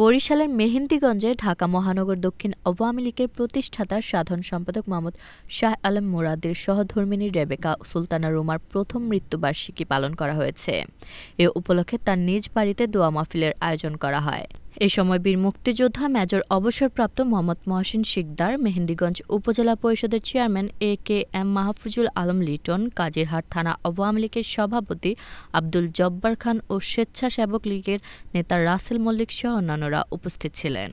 বরিশালের মেহেন্দিগঞ্জে ঢাকা মহানগর দক্ষিণ আওয়ামী লীগের প্রতিষ্ঠাতা সাধারণ সম্পাদক মোহাম্মদ শাহ আলম মোরাদের সহধর্মিনী রেবেকা সুলতানা রুমার প্রথম মৃত্যুবার্ষিকী পালন করা হয়েছে এ উপলক্ষে তার নিজ বাড়িতে দোয়া মাহফিলের আয়োজন করা হয় এ সময় বীর মুক্তিযোদ্ধা মেজর অবসরপ্রাপ্ত মোহাম্মদ মহসিন শিকদার মেহেন্দিগঞ্জ উপজেলা পরিষদের chairman A K M Mahfuzul Alam Liton Kazirhat থানা আওয়ামী লীগের সভাপতি আব্দুল জব্বার খান ও স্বেচ্ছাসেবক লীগের নেতা রাসেল মল্লিক সহ অন্যান্যরা উপস্থিত ছিলেন